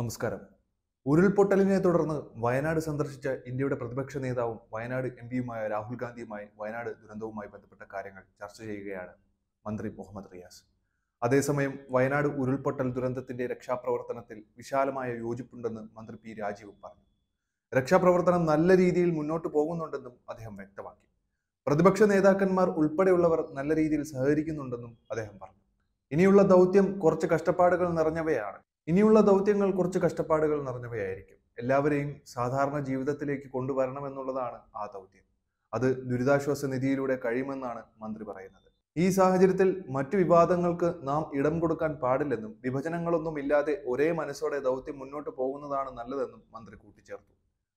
നമസ്കാരം ഉരുൾപൊട്ടലിനെ തുടർന്ന് വയനാട് സന്ദർശിച്ച ഇന്ത്യയുടെ പ്രതിപക്ഷ നേതാവും വയനാട് എം പിയുമായ രാഹുൽ ഗാന്ധിയുമായി വയനാട് ദുരന്തവുമായി ബന്ധപ്പെട്ട കാര്യങ്ങൾ ചർച്ച ചെയ്യുകയാണ് മന്ത്രി മുഹമ്മദ് റിയാസ് അതേസമയം വയനാട് ഉരുൾപൊട്ടൽ ദുരന്തത്തിന്റെ രക്ഷാപ്രവർത്തനത്തിൽ വിശാലമായ യോജിപ്പുണ്ടെന്ന് മന്ത്രി പി രാജീവും പറഞ്ഞു രക്ഷാപ്രവർത്തനം നല്ല രീതിയിൽ മുന്നോട്ട് പോകുന്നുണ്ടെന്നും അദ്ദേഹം വ്യക്തമാക്കി പ്രതിപക്ഷ നേതാക്കന്മാർ ഉൾപ്പെടെയുള്ളവർ നല്ല രീതിയിൽ സഹകരിക്കുന്നുണ്ടെന്നും അദ്ദേഹം പറഞ്ഞു ഇനിയുള്ള ദൗത്യം കുറച്ച് കഷ്ടപ്പാടുകൾ നിറഞ്ഞവയാണ് ഇനിയുള്ള ദൗത്യങ്ങൾ കുറച്ച് കഷ്ടപ്പാടുകൾ നിറഞ്ഞവയായിരിക്കും എല്ലാവരെയും സാധാരണ ജീവിതത്തിലേക്ക് കൊണ്ടുവരണം എന്നുള്ളതാണ് ആ ദൗത്യം അത് ദുരിതാശ്വാസ നിധിയിലൂടെ കഴിയുമെന്നാണ് മന്ത്രി പറയുന്നത് ഈ സാഹചര്യത്തിൽ മറ്റു വിവാദങ്ങൾക്ക് നാം ഇടം കൊടുക്കാൻ പാടില്ലെന്നും വിഭജനങ്ങളൊന്നും ഇല്ലാതെ ഒരേ മനസ്സോടെ ദൗത്യം മുന്നോട്ട് പോകുന്നതാണ് നല്ലതെന്നും മന്ത്രി കൂട്ടിച്ചേർത്തു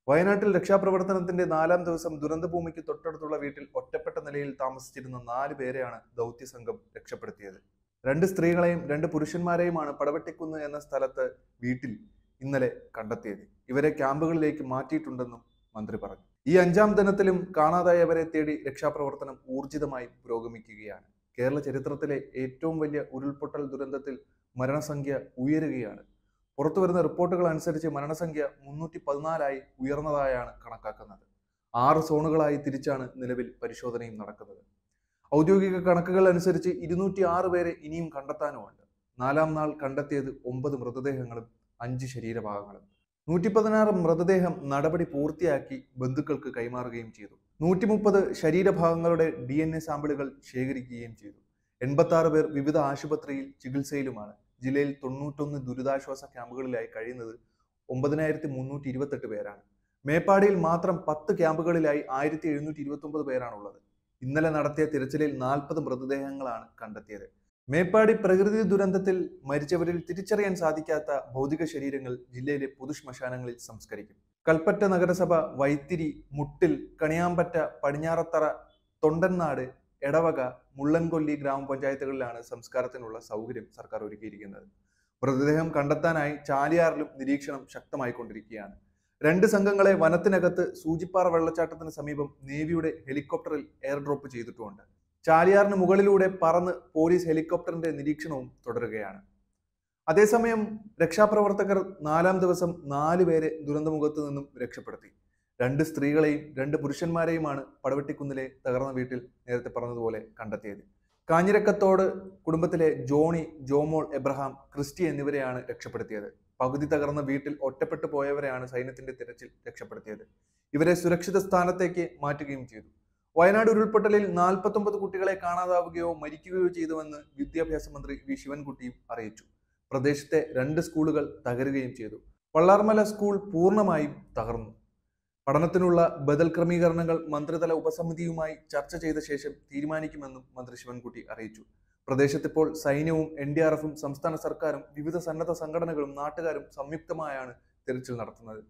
വയനാട്ടിൽ രക്ഷാപ്രവർത്തനത്തിന്റെ നാലാം ദിവസം ദുരന്തഭൂമിക്ക് തൊട്ടടുത്തുള്ള വീട്ടിൽ ഒറ്റപ്പെട്ട നിലയിൽ താമസിച്ചിരുന്ന നാല് പേരെയാണ് ദൗത്യസംഘം രക്ഷപ്പെടുത്തിയത് രണ്ട് സ്ത്രീകളെയും രണ്ട് പുരുഷന്മാരെയുമാണ് പടവെട്ടിക്കുന്ന് എന്ന സ്ഥലത്ത് വീട്ടിൽ ഇന്നലെ കണ്ടെത്തിയത് ഇവരെ ക്യാമ്പുകളിലേക്ക് മാറ്റിയിട്ടുണ്ടെന്നും മന്ത്രി പറഞ്ഞു ഈ അഞ്ചാം ദിനത്തിലും കാണാതായവരെ തേടി രക്ഷാപ്രവർത്തനം ഊർജിതമായി പുരോഗമിക്കുകയാണ് കേരള ചരിത്രത്തിലെ ഏറ്റവും വലിയ ഉരുൾപൊട്ടൽ ദുരന്തത്തിൽ മരണസംഖ്യ ഉയരുകയാണ് പുറത്തു വരുന്ന റിപ്പോർട്ടുകൾ അനുസരിച്ച് മരണസംഖ്യ മുന്നൂറ്റി പതിനാലായി ഉയർന്നതായാണ് കണക്കാക്കുന്നത് ആറ് സോണുകളായി തിരിച്ചാണ് നിലവിൽ പരിശോധനയും നടക്കുന്നത് ഔദ്യോഗിക കണക്കുകൾ അനുസരിച്ച് ഇരുന്നൂറ്റി ആറ് പേരെ ഇനിയും കണ്ടെത്താനുമുണ്ട് നാലാം നാൾ കണ്ടെത്തിയത് ഒമ്പത് മൃതദേഹങ്ങളും അഞ്ച് ശരീരഭാഗങ്ങളും നൂറ്റി പതിനാറ് മൃതദേഹം നടപടി പൂർത്തിയാക്കി ബന്ധുക്കൾക്ക് കൈമാറുകയും ചെയ്തു നൂറ്റി മുപ്പത് ശരീരഭാഗങ്ങളുടെ ഡി എൻ എ സാമ്പിളുകൾ ശേഖരിക്കുകയും ചെയ്തു എൺപത്തി ആറ് പേർ വിവിധ ആശുപത്രിയിൽ ചികിത്സയിലുമാണ് ജില്ലയിൽ തൊണ്ണൂറ്റൊന്ന് ദുരിതാശ്വാസ ക്യാമ്പുകളിലായി കഴിയുന്നത് ഒമ്പതിനായിരത്തി മുന്നൂറ്റി ഇരുപത്തെട്ട് പേരാണ് മേപ്പാടിയിൽ മാത്രം പത്ത് ക്യാമ്പുകളിലായി ആയിരത്തി എഴുന്നൂറ്റി ഇരുപത്തി ഒമ്പത് പേരാണുള്ളത് ഇന്നലെ നടത്തിയ തിരച്ചിലിൽ നാൽപ്പത് മൃതദേഹങ്ങളാണ് കണ്ടെത്തിയത് മേപ്പാടി പ്രകൃതി ദുരന്തത്തിൽ മരിച്ചവരിൽ തിരിച്ചറിയാൻ സാധിക്കാത്ത ഭൗതിക ശരീരങ്ങൾ ജില്ലയിലെ പൊതുശ്മശാനങ്ങളിൽ സംസ്കരിക്കും കൽപ്പറ്റ നഗരസഭ വൈത്തിരി മുട്ടിൽ കണിയാമ്പറ്റ പടിഞ്ഞാറത്തറ തൊണ്ടൻനാട് എടവക മുള്ളൻകൊല്ലി ഗ്രാമപഞ്ചായത്തുകളിലാണ് സംസ്കാരത്തിനുള്ള സൗകര്യം സർക്കാർ ഒരുക്കിയിരിക്കുന്നത് മൃതദേഹം കണ്ടെത്താനായി ചാലിയാറിലും നിരീക്ഷണം ശക്തമായിക്കൊണ്ടിരിക്കുകയാണ് രണ്ട് സംഘങ്ങളെ വനത്തിനകത്ത് സൂചിപ്പാറ വെള്ളച്ചാട്ടത്തിന് സമീപം നേവിയുടെ ഹെലികോപ്റ്ററിൽ എയർ ഡ്രോപ്പ് ചെയ്തിട്ടുമുണ്ട് ചാലിയാറിന് മുകളിലൂടെ പറന്ന് പോലീസ് ഹെലികോപ്റ്ററിന്റെ നിരീക്ഷണവും തുടരുകയാണ് അതേസമയം രക്ഷാപ്രവർത്തകർ നാലാം ദിവസം നാല് പേരെ ദുരന്തമുഖത്ത് നിന്നും രക്ഷപ്പെടുത്തി രണ്ട് സ്ത്രീകളെയും രണ്ട് പുരുഷന്മാരെയുമാണ് പടവെട്ടിക്കുന്നിലെ തകർന്ന വീട്ടിൽ നേരത്തെ പറഞ്ഞതുപോലെ കണ്ടെത്തിയത് കാഞ്ഞിരക്കത്തോട് കുടുംബത്തിലെ ജോണി ജോമോൾ എബ്രഹാം ക്രിസ്റ്റി എന്നിവരെയാണ് രക്ഷപ്പെടുത്തിയത് പകുതി തകർന്ന വീട്ടിൽ ഒറ്റപ്പെട്ടു പോയവരെയാണ് സൈന്യത്തിന്റെ തിരച്ചിൽ രക്ഷപ്പെടുത്തിയത് ഇവരെ സുരക്ഷിത സ്ഥാനത്തേക്ക് മാറ്റുകയും ചെയ്തു വയനാട് ഉരുൾപൊട്ടലിൽ നാൽപ്പത്തൊമ്പത് കുട്ടികളെ കാണാതാവുകയോ മരിക്കുകയോ ചെയ്തുവെന്ന് വിദ്യാഭ്യാസ മന്ത്രി വി ശിവൻകുട്ടിയും അറിയിച്ചു പ്രദേശത്തെ രണ്ട് സ്കൂളുകൾ തകരുകയും ചെയ്തു വള്ളാർമല സ്കൂൾ പൂർണ്ണമായും തകർന്നു പഠനത്തിനുള്ള ബദൽ ക്രമീകരണങ്ങൾ മന്ത്രിതല ഉപസമിതിയുമായി ചർച്ച ചെയ്ത ശേഷം തീരുമാനിക്കുമെന്നും മന്ത്രി ശിവൻകുട്ടി അറിയിച്ചു ഇപ്പോൾ സൈന്യവും എൻ ഡി ആർ എഫും സംസ്ഥാന സർക്കാരും വിവിധ സന്നദ്ധ സംഘടനകളും നാട്ടുകാരും സംയുക്തമായാണ് തെരച്ചിൽ നടത്തുന്നത്